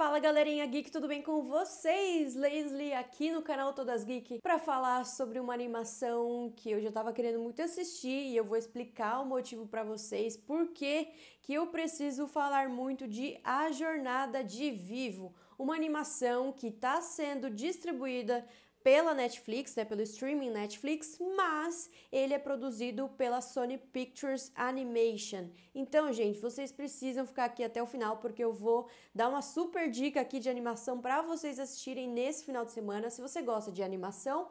Fala galerinha geek, tudo bem com vocês? Leslie aqui no canal Todas Geek para falar sobre uma animação que eu já tava querendo muito assistir e eu vou explicar o motivo para vocês porque que eu preciso falar muito de A Jornada de Vivo, uma animação que está sendo distribuída pela Netflix, né, pelo streaming Netflix, mas ele é produzido pela Sony Pictures Animation. Então, gente, vocês precisam ficar aqui até o final porque eu vou dar uma super dica aqui de animação para vocês assistirem nesse final de semana. Se você gosta de animação,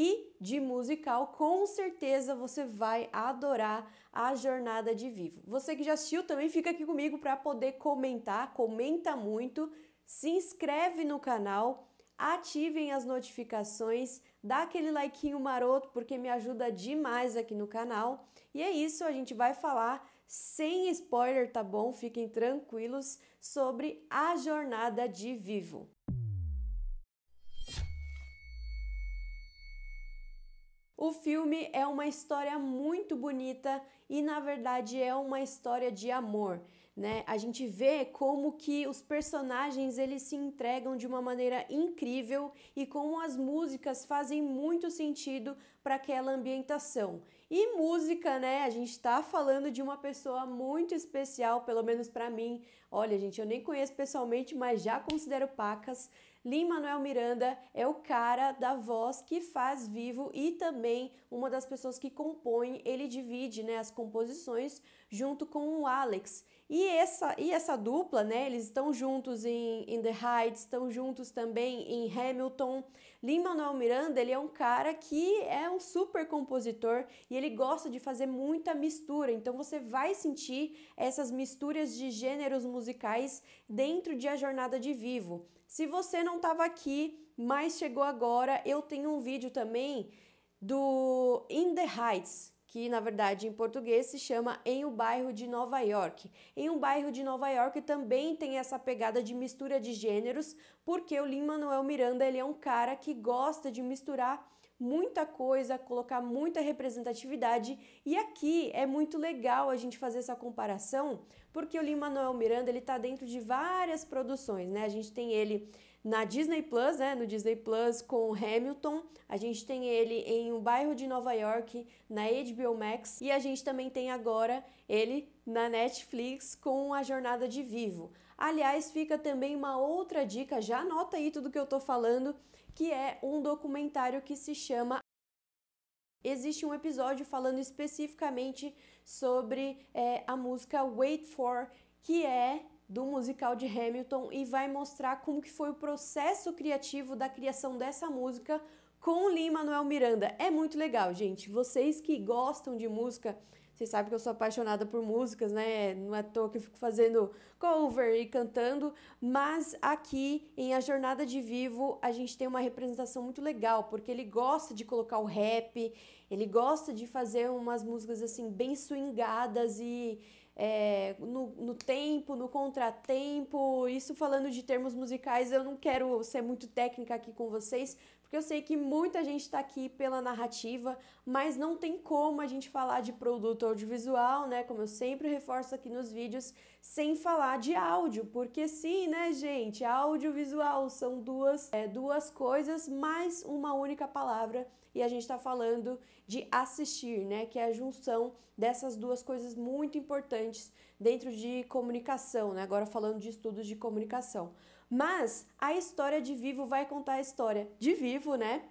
e de musical, com certeza você vai adorar a Jornada de Vivo. Você que já assistiu também fica aqui comigo para poder comentar, comenta muito, se inscreve no canal ativem as notificações, dá aquele likinho maroto porque me ajuda demais aqui no canal. E é isso, a gente vai falar sem spoiler, tá bom? Fiquem tranquilos sobre a jornada de vivo. O filme é uma história muito bonita e, na verdade, é uma história de amor né? A gente vê como que os personagens eles se entregam de uma maneira incrível e como as músicas fazem muito sentido para aquela ambientação. E música, né? A gente está falando de uma pessoa muito especial, pelo menos para mim. Olha, gente, eu nem conheço pessoalmente, mas já considero pacas. Lin Manuel Miranda é o cara da voz que faz vivo e também uma das pessoas que compõe. Ele divide né, as composições junto com o Alex. E essa, e essa dupla, né? Eles estão juntos em, em The Heights, estão juntos também em Hamilton. Lin-Manuel Miranda, ele é um cara que é um super compositor e ele gosta de fazer muita mistura. Então você vai sentir essas misturas de gêneros musicais dentro de A Jornada de Vivo. Se você não estava aqui, mas chegou agora, eu tenho um vídeo também do In the Heights, que na verdade em português se chama Em o Bairro de Nova York. Em um bairro de Nova York também tem essa pegada de mistura de gêneros, porque o Lin-Manuel Miranda ele é um cara que gosta de misturar muita coisa, colocar muita representatividade. E aqui é muito legal a gente fazer essa comparação, porque o Lin-Manuel Miranda ele está dentro de várias produções, né? A gente tem ele na Disney Plus, né, no Disney Plus com Hamilton. A gente tem ele em um bairro de Nova York na HBO Max e a gente também tem agora ele na Netflix com A Jornada de Vivo. Aliás, fica também uma outra dica, já anota aí tudo que eu tô falando, que é um documentário que se chama Existe um episódio falando especificamente sobre é, a música Wait For, que é do musical de Hamilton e vai mostrar como que foi o processo criativo da criação dessa música com o Lin-Manuel Miranda. É muito legal, gente. Vocês que gostam de música, vocês sabem que eu sou apaixonada por músicas, né? Não é à toa que eu fico fazendo cover e cantando, mas aqui em A Jornada de Vivo a gente tem uma representação muito legal, porque ele gosta de colocar o rap, ele gosta de fazer umas músicas assim bem swingadas e é, no, no tempo, no contratempo. Isso falando de termos musicais, eu não quero ser muito técnica aqui com vocês, porque eu sei que muita gente está aqui pela narrativa, mas não tem como a gente falar de produto audiovisual, né? Como eu sempre reforço aqui nos vídeos, sem falar de áudio. Porque sim, né, gente? Audiovisual são duas, é, duas coisas, mais uma única palavra. E a gente está falando de assistir, né? Que é a junção dessas duas coisas muito importantes dentro de comunicação, né? Agora falando de estudos de comunicação. Mas a história de vivo vai contar a história de vivo, né?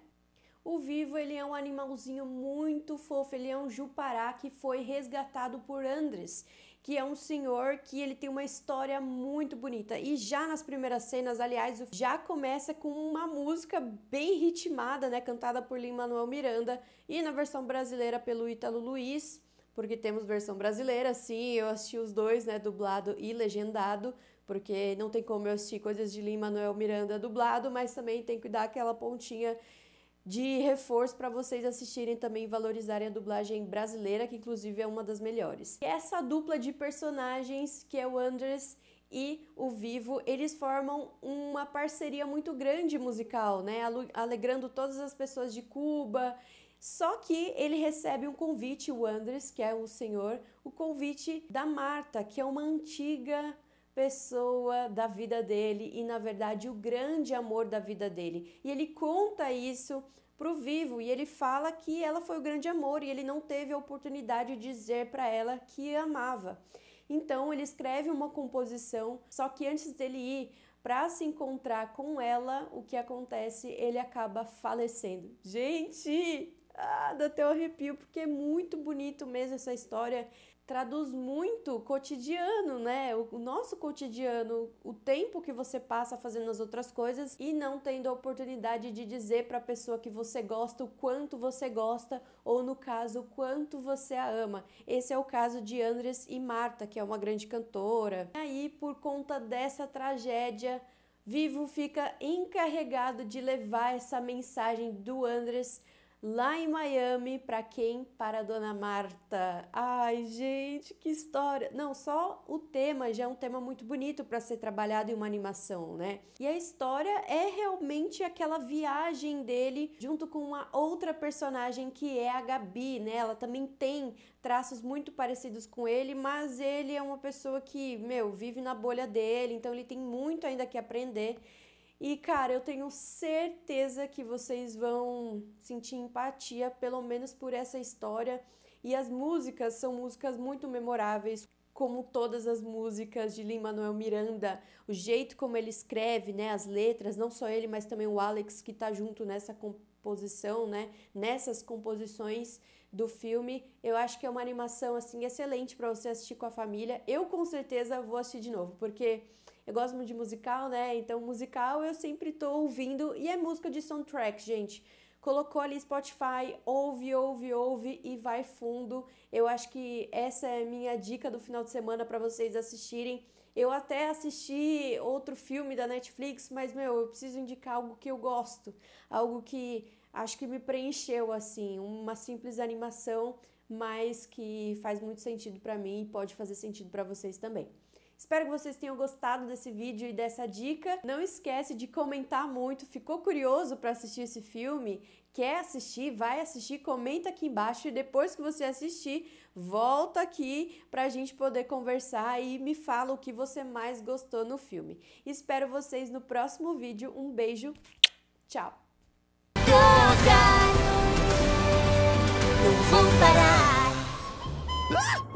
O vivo ele é um animalzinho muito fofo, ele é um jupará que foi resgatado por Andres, que é um senhor que ele tem uma história muito bonita. E já nas primeiras cenas, aliás, já começa com uma música bem ritmada, né, cantada por Lin-Manuel Miranda e na versão brasileira pelo Ítalo Luiz, porque temos versão brasileira, sim, eu assisti os dois, né, dublado e legendado porque não tem como eu assistir coisas de Lima Manuel Miranda dublado, mas também tem que dar aquela pontinha de reforço para vocês assistirem também e valorizarem a dublagem brasileira, que inclusive é uma das melhores. E essa dupla de personagens, que é o Andres e o Vivo, eles formam uma parceria muito grande musical, né? Alegrando todas as pessoas de Cuba. Só que ele recebe um convite, o Andres, que é o senhor, o convite da Marta, que é uma antiga pessoa da vida dele e, na verdade, o grande amor da vida dele. E ele conta isso para o vivo e ele fala que ela foi o grande amor e ele não teve a oportunidade de dizer para ela que amava. Então ele escreve uma composição, só que antes dele ir para se encontrar com ela, o que acontece? Ele acaba falecendo. Gente, ah, dá até um arrepio, porque é muito bonito mesmo essa história traduz muito o cotidiano, né? O nosso cotidiano, o tempo que você passa fazendo as outras coisas e não tendo a oportunidade de dizer para a pessoa que você gosta o quanto você gosta ou no caso o quanto você a ama. Esse é o caso de Andres e Marta, que é uma grande cantora. E aí, por conta dessa tragédia, Vivo fica encarregado de levar essa mensagem do Andres lá em Miami, para quem? Para a Dona Marta. Ai, gente, que história! Não, só o tema já é um tema muito bonito para ser trabalhado em uma animação, né? E a história é realmente aquela viagem dele junto com uma outra personagem que é a Gabi, né? Ela também tem traços muito parecidos com ele, mas ele é uma pessoa que, meu, vive na bolha dele, então ele tem muito ainda que aprender. E cara, eu tenho certeza que vocês vão sentir empatia, pelo menos por essa história. E as músicas são músicas muito memoráveis, como todas as músicas de Lin Manuel Miranda, o jeito como ele escreve, né, as letras, não só ele, mas também o Alex que tá junto nessa composição, né, nessas composições do filme. Eu acho que é uma animação assim excelente para você assistir com a família. Eu com certeza vou assistir de novo, porque eu gosto muito de musical, né? Então, musical eu sempre tô ouvindo e é música de soundtrack, gente. Colocou ali Spotify, ouve, ouve, ouve e vai fundo. Eu acho que essa é a minha dica do final de semana para vocês assistirem. Eu até assisti outro filme da Netflix, mas meu, eu preciso indicar algo que eu gosto, algo que acho que me preencheu assim, uma simples animação, mas que faz muito sentido para mim e pode fazer sentido para vocês também. Espero que vocês tenham gostado desse vídeo e dessa dica. Não esquece de comentar muito. Ficou curioso para assistir esse filme? Quer assistir? Vai assistir, comenta aqui embaixo e depois que você assistir, volta aqui para a gente poder conversar e me fala o que você mais gostou no filme. Espero vocês no próximo vídeo. Um beijo. Tchau. Não vou parar. Ah!